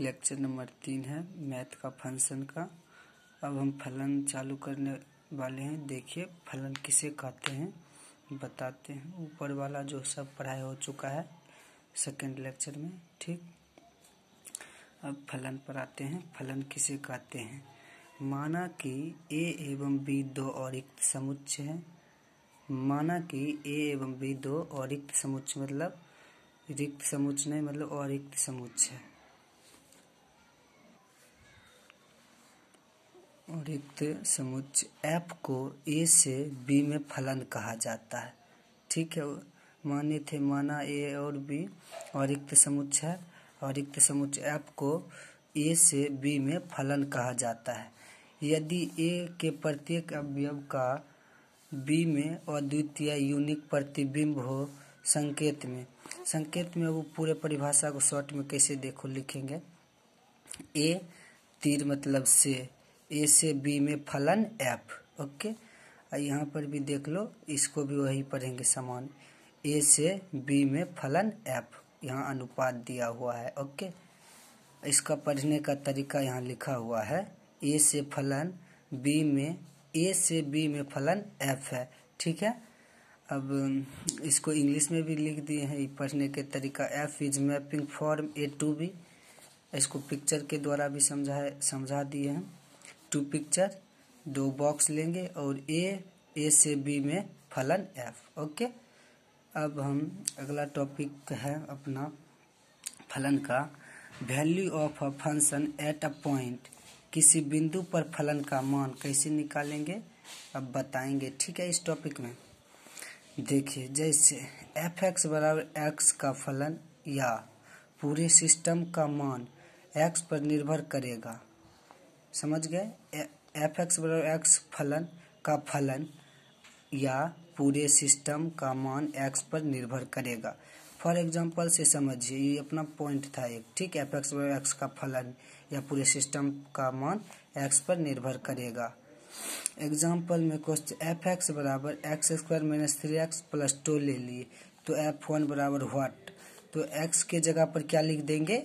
lecture number तीन है math का फंक्शन का अब हम फलन चालू करने वाले हैं देखिए फलन किसे कहते हैं बताते हैं ऊपर वाला जो सब पढ़ाई हो चुका है सेकंड लेक्चर में ठीक अब फलन पर आते हैं फलन किसे कहते हैं माना कि ए एवं बी दो और रिक्त समुच्च है माना कि ए एवं बी दो और रिक्त समुच्च मतलब रिक्त समुच्च नहीं मतलब और रिक्त समुच्च है रिक्त समुच्च एफ को ए से बी में फलन कहा जाता है ठीक है माने थे माना ए और बी और रिक्त समुच्च है और रिक्त समुच्च एफ को ए से बी में फलन कहा जाता है यदि ए के प्रत्येक अवयव का बी में अद्वितीय यूनिक प्रतिबिंब हो संकेत में संकेत में वो पूरे परिभाषा को शॉर्ट में कैसे देखो लिखेंगे ए तीर मतलब से ए से बी में फलन एफ ओके और यहाँ पर भी देख लो इसको भी वही पढ़ेंगे समान ए से बी में फलन एफ यहाँ अनुपात दिया हुआ है ओके इसका पढ़ने का तरीका यहाँ लिखा हुआ है ए से फलन बी में ए से बी में फलन एफ है ठीक है अब इसको इंग्लिश में भी लिख दिए हैं पढ़ने के तरीका F is mapping from A to B इसको पिक्चर के द्वारा भी समझाए समझा दिए हैं टू पिक्चर दो बॉक्स लेंगे और ए ए से बी में फलन एफ ओके अब हम अगला टॉपिक है अपना फलन का value of a function at a point किसी बिंदु पर फलन का मान कैसे निकालेंगे अब बताएंगे ठीक है इस टॉपिक में देखिए जैसे एफ एक्स बराबर एक्स का फलन या पूरे सिस्टम का मान एक्स पर निर्भर करेगा समझ गए एफ एक्स बराबर एक्स फलन का फलन या पूरे सिस्टम का मान एक्स पर निर्भर करेगा फॉर एग्जाम्पल से समझिए ये अपना पॉइंट था एक ठीक एफ एक्स बराबर एक्स का फलन या पूरे सिस्टम का मान एक्स पर निर्भर करेगा एग्जाम्पल में क्वेश्चन एफ एक्स बराबर X square minus three X plus two ले लिए तो एफ वन बराबर वाट तो एक्स के जगह पर क्या लिख देंगे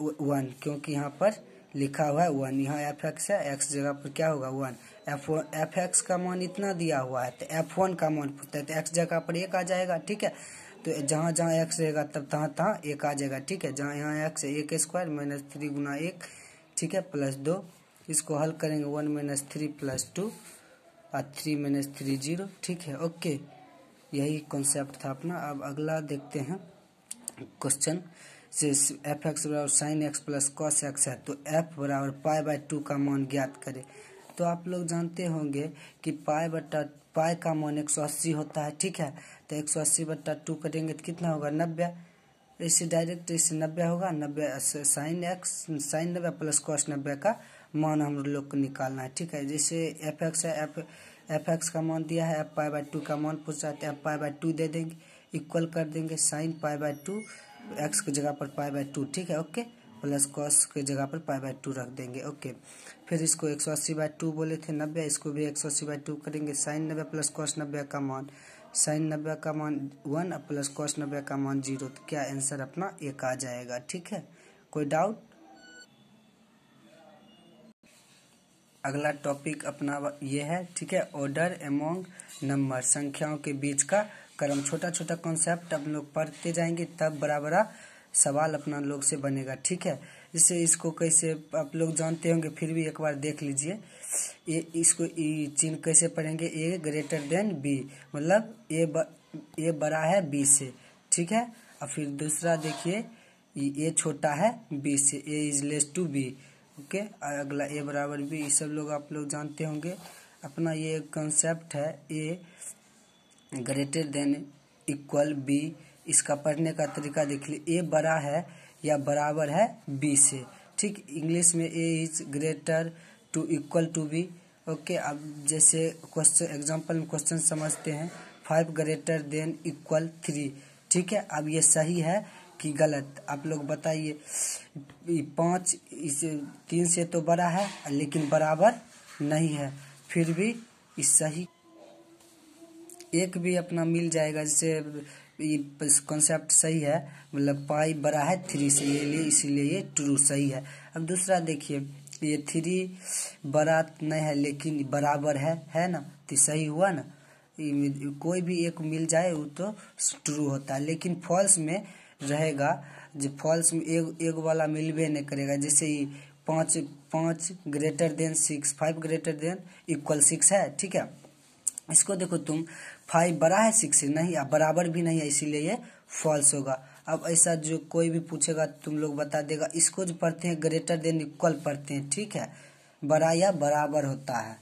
वन क्योंकि यहाँ पर लिखा हुआ है वन यहाँ एफ एक्स है एक्स जगह पर क्या होगा one F one F X का मान इतना दिया हुआ है तो एफ वन का मान पूछता है तो एक्स जगह पर एक आ जाएगा ठीक है तो जहाँ जहाँ एक्स रहेगा तब तहाँ तहाँ एक आ जाएगा ठीक है जहाँ यहाँ एक्स है एक स्क्वायर माइनस थ्री गुना एक ठीक है प्लस दो इसको हल करेंगे one minus three plus two और थ्री माइनस थ्री जीरो ठीक है ओके यही कॉन्सेप्ट था अपना अब अगला देखते हैं क्वेश्चन से एफ एक्स बराबर sine X plus cos X है तो एफ बराबर पाई बाई टू का मान ज्ञात करें तो आप लोग जानते होंगे कि पाई बटा पाई का मान एक सौ अस्सी होता है ठीक है तो एक सौ अस्सी बट्टा टू करेंगे तो कितना होगा नब्बे इससे डायरेक्ट इससे नब्बे होगा नब्बे साइन एक्स साइन नब्बे प्लस कॉस नब्बे का मान हम लोग को निकालना है ठीक है जैसे एफ एक्स है एफ एफ एक्स का मान दिया है एफ पाई बाई टू का मान पूछा है तो एफ पाई बाई टू दे देंगे इक्वल कर देंगे sine pi by two X की जगह पर पाई बाई टू ठीक है ओके प्लस कॉस के जगह पर पाई बाई टू रख देंगे ओके फिर इसको एक सौ अस्सी बाई टू बोले थे नब्बे इसको भी एक सौ अस्सी बाई टू करेंगे साइन नब्बे प्लस कॉस नब्बे का मान साइन नब्बे का मान वन और प्लस कॉस नब्बे का मान जीरो तो क्या आंसर अपना एक आ जाएगा ठीक है कोई डाउट अगला टॉपिक अपना यह है ठीक है ऑर्डर एमोंग नंबर संख्याओं के बीच का कल छोटा छोटा कॉन्सेप्ट हम लोग पढ़ते जाएंगे तब बड़ा बड़ा सवाल अपना लोग से बनेगा ठीक है इससे इसको कैसे आप लोग जानते होंगे फिर भी एक बार देख लीजिए ये इसको चिन्ह कैसे पढ़ेंगे ए ग्रेटर देन बी मतलब ए ब, ए बड़ा है बी से ठीक है और फिर दूसरा देखिए ए छोटा है बी से A is less to B okay अगला ए बराबर बी ये सब लोग आप लोग जानते होंगे अपना ये कॉन्सेप्ट है A greater than equal B इसका पढ़ने का तरीका देख लीजिए ए बड़ा है या बराबर है बी से ठीक इंग्लिश में A is greater to equal to B okay अब जैसे क्वेश्चन एग्जाम्पल में क्वेश्चन समझते हैं five greater than equal three ठीक है अब ये सही है कि गलत आप लोग बताइए पाँच इस तीन से तो बड़ा है लेकिन बराबर नहीं है फिर भी इस सही एक भी अपना मिल जाएगा जैसे कॉन्सेप्ट सही है मतलब पाई बड़ा है थ्री से ये लिए इसीलिए ये ट्रू सही है अब दूसरा देखिए ये थ्री बड़ा नहीं है लेकिन बराबर है है ना तो सही हुआ ना कोई भी एक मिल जाए वो तो ट्रू होता है लेकिन फॉल्स में रहेगा जो फॉल्स में एक एक वाला मिलवे नहीं करेगा जैसे ये पाँच पाँच greater than six five greater than equal six है ठीक है इसको देखो तुम फाइव बड़ा है सिक्स से नहीं अब बराबर भी नहीं है इसीलिए ये फॉल्स होगा अब ऐसा जो कोई भी पूछेगा तुम लोग बता देगा इसको जो पढ़ते हैं ग्रेटर देन इक्वल पढ़ते हैं ठीक है बड़ा या बराबर होता है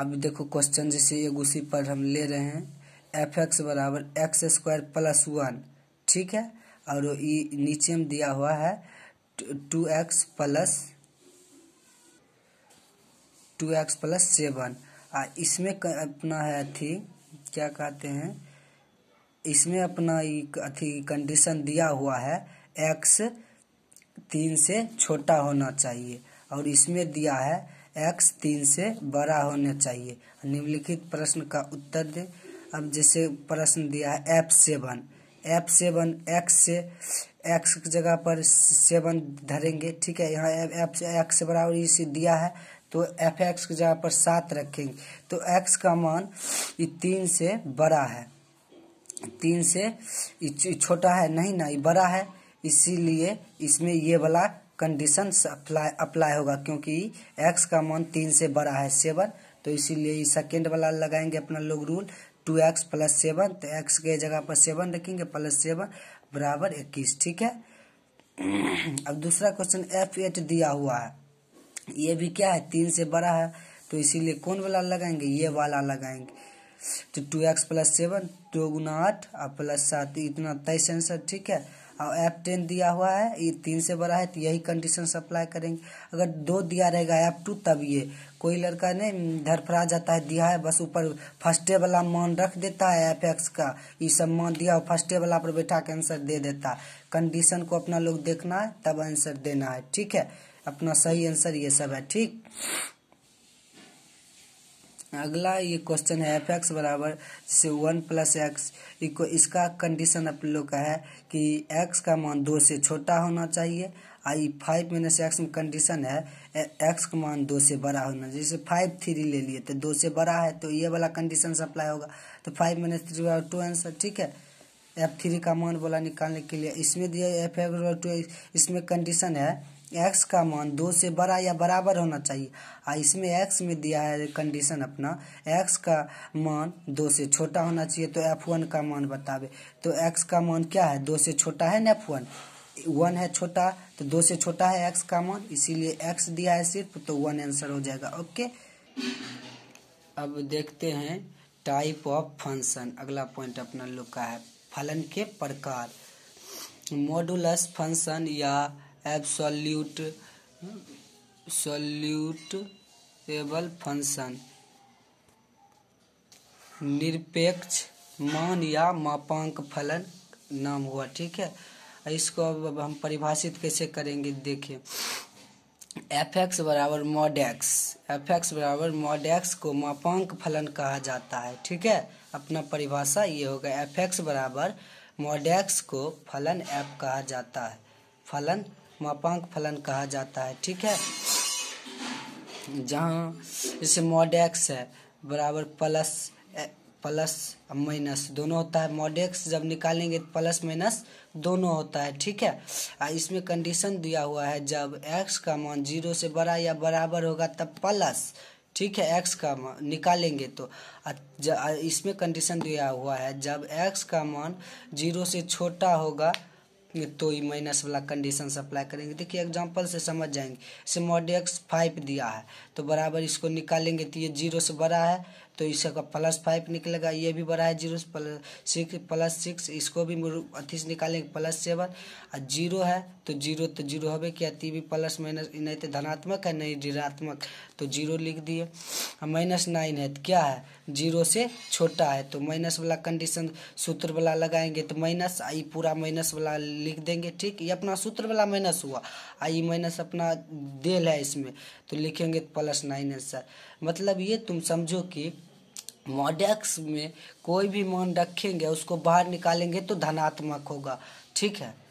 अब देखो क्वेश्चन जैसे ये उसी पर हम ले रहे हैं एफ एक्स बराबर एक्स स्क्वायर प्लस वन ठीक है और ये नीचे में दिया हुआ है two X plus two X plus seven आ इसमें अपना है अथी क्या कहते हैं इसमें अपना अथी कंडीशन दिया हुआ है एक्स तीन से छोटा होना चाहिए और इसमें दिया है एक्स तीन से बड़ा होना चाहिए निम्नलिखित प्रश्न का उत्तर दे अब जैसे प्रश्न दिया है F seven F seven X से एक्स जगह पर सेवन धरेंगे ठीक है यहाँ एफ से एक्स बराबर इसे दिया है तो एफ एक्स की जगह पर सात रखेंगे तो एक्स का मान ये तीन से बड़ा है तीन से छोटा है नहीं ना ये बड़ा है इसीलिए इसमें ये वाला कंडीशन अप्लाई अप्लाई होगा क्योंकि एक्स का मान तीन से बड़ा है सेवन तो इसीलिए सेकेंड वाला लगाएंगे अपना लोग rule two X plus seven तो एक्स के जगह पर सेवन रखेंगे प्लस सेवन बराबर इक्कीस ठीक है अब दूसरा क्वेश्चन एफ एट दिया हुआ है ये भी क्या है तीन से बड़ा है तो इसीलिए कौन वाला लगाएंगे ये वाला लगाएंगे तो टू एक्स प्लस सेवन दो गुना आठ और प्लस सात इतना तेईस आंसर ठीक है और एफ टेन दिया हुआ है ये तीन से बड़ा है तो यही कंडीशन सप्लाई करेंगे अगर दो दिया रहेगा एफ टू तब ये कोई लड़का नहीं धरफड़ा जाता है दिया है बस ऊपर फर्स्टे वाला मान रख देता है एफ एक्स का ये सब मान दिया और फर्स्टे वाला पर बैठा के आंसर दे देता है कंडीशन को अपना लोग देखना है तब आंसर देना है ठीक है अपना सही आंसर ये सब है ठीक अगला ये क्वेश्चन है एफ एक्स बराबर जैसे वन प्लस एक्स इसका कंडीशन आप लोग का है कि एक्स का मान दो से छोटा होना चाहिए आई फाइव माइनस एक्स में कंडीशन है एक्स का मान दो से बड़ा होना चाहिए जैसे फाइव थ्री ले लिए तो दो से बड़ा है तो ये वाला कंडीशन सप्लाई होगा तो फाइव माइनस थ्री बराबर टू आंसर ठीक है एफ थ्री का मान बोला निकालने के लिए इसमें दिया एफ एक्स बराबर टू इसमें कंडीशन है एक्स का मान दो से बड़ा या बराबर होना चाहिए और इसमें एक्स में दिया है कंडीशन अपना एक्स का मान दो से छोटा होना चाहिए तो एफ वन का मान बतावे तो एक्स का मान क्या है दो से छोटा है ना एफ वन वन है छोटा तो दो से छोटा है एक्स का मान इसीलिए एक्स दिया है सिर्फ तो वन आंसर हो जाएगा ओके अब देखते हैं टाइप ऑफ फंक्शन अगला पॉइंट अपना लोग का है फलन के प्रकार मॉडुलस फंक्शन या एब्सोल्यूट सोल्यूटेबल फंक्शन निरपेक्ष मान या मापांक फलन नाम हुआ ठीक है इसको अब हम परिभाषित कैसे करेंगे देखिए एफ एक्स बराबर मॉड एक्स एफ एक्स बराबर मॉड एक्स को मापांक फलन कहा जाता है ठीक है अपना परिभाषा ये होगा एफ एक्स बराबर मॉड एक्स को फलन एफ कहा जाता है फलन मापांक फलन कहा जाता है ठीक है जहाँ जैसे मॉडेक्स है बराबर प्लस प्लस माइनस दोनों होता है मॉडेक्स जब निकालेंगे तो प्लस माइनस दोनों होता है ठीक है आ इसमें कंडीशन दिया हुआ है जब एक्स का मान जीरो से बड़ा या बराबर होगा तब प्लस ठीक है एक्स का मान निकालेंगे तो इसमें कंडीशन दिया हुआ है जब एक्स का मान जीरो से छोटा होगा तो ये माइनस वाला कंडीशन अप्लाई करेंगे देखिए एग्जांपल से समझ जाएंगे इसे मॉड एक्स फाइव दिया है तो बराबर इसको निकालेंगे तो ये जीरो से बड़ा है तो इसका प्लस फाइव निकलेगा ये भी बड़ा है जीरो से प्लस सिक्स प्लस सिक्स इसको भी अथी से निकालेंगे प्लस सेवन और जीरो है तो जीरो तो जीरो हबे किया ती भी प्लस माइनस नहीं तो धनात्मक है नहीं ऋणात्मक तो जीरो लिख दिए और माइनस नाइन है तो क्या है जीरो से छोटा है तो माइनस वाला कंडीशन सूत्र वाला लगाएंगे तो माइनस आई पूरा माइनस वाला लिख देंगे ठीक ये अपना सूत्र वाला माइनस हुआ आई माइनस अपना देल है इसमें तो लिखेंगे तो प्लस नाइन आंसर मतलब ये तुम समझो कि मॉडेक्स में कोई भी मान रखेंगे उसको बाहर निकालेंगे तो धनात्मक होगा ठीक है